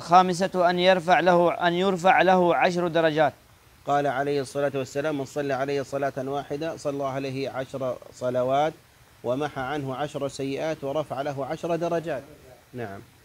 الخامسة أن يرفع له أن يرفع له عشر درجات قال عليه الصلاة والسلام من صلى عليه صلاة واحدة صلى الله عليه عشر صلوات ومحى عنه عشر سيئات ورفع له عشر درجات نعم